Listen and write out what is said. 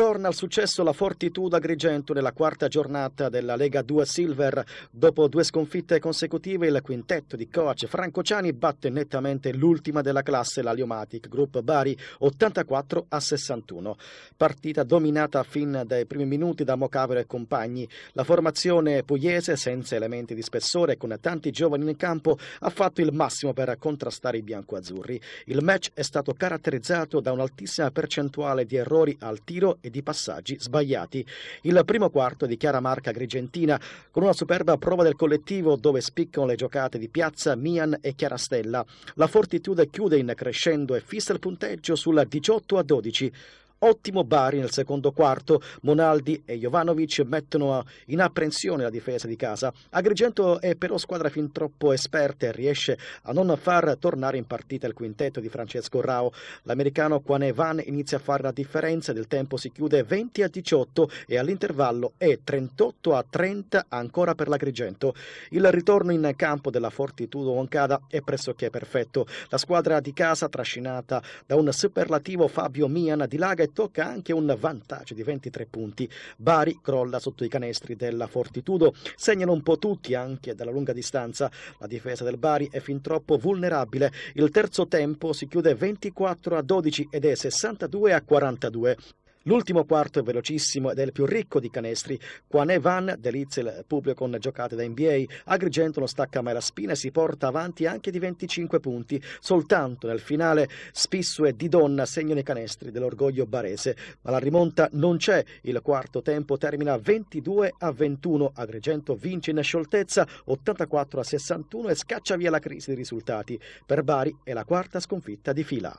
Torna al successo la Fortitudo Agrigento nella quarta giornata della Lega 2 Silver. Dopo due sconfitte consecutive, il quintetto di coach Franco Ciani batte nettamente l'ultima della classe, la Liomatic Group Bari, 84 a 61. Partita dominata fin dai primi minuti da Mocavero e compagni. La formazione pugliese, senza elementi di spessore e con tanti giovani in campo, ha fatto il massimo per contrastare i biancoazzurri. Il match è stato caratterizzato da un'altissima percentuale di errori al tiro e di passaggi sbagliati. Il primo quarto di chiara marca Grigentina con una superba prova del collettivo dove spiccano le giocate di Piazza, Mian e Chiarastella. La Fortitude chiude in crescendo e fissa il punteggio sulla 18 a 12. Ottimo Bari nel secondo quarto, Monaldi e Jovanovic mettono in apprensione la difesa di casa. Agrigento è però squadra fin troppo esperta e riesce a non far tornare in partita il quintetto di Francesco Rao. L'americano Quane Van inizia a fare la differenza, del tempo si chiude 20 a 18 e all'intervallo è 38 a 30 ancora per l'Agrigento. Il ritorno in campo della Fortitudo Moncada è pressoché perfetto. La squadra di casa trascinata da un superlativo Fabio Mian di Laga tocca anche un vantaggio di 23 punti. Bari crolla sotto i canestri della Fortitudo, segnano un po' tutti anche dalla lunga distanza. La difesa del Bari è fin troppo vulnerabile. Il terzo tempo si chiude 24 a 12 ed è 62 a 42. L'ultimo quarto è velocissimo ed è il più ricco di canestri. Quané Van delizia il pubblico con giocate da NBA. Agrigento non stacca mai la spina e si porta avanti anche di 25 punti. Soltanto nel finale Spissu e Di Donna segnano i canestri dell'orgoglio barese. Ma la rimonta non c'è. Il quarto tempo termina 22 a 21. Agrigento vince in scioltezza 84 a 61 e scaccia via la crisi dei risultati. Per Bari è la quarta sconfitta di fila.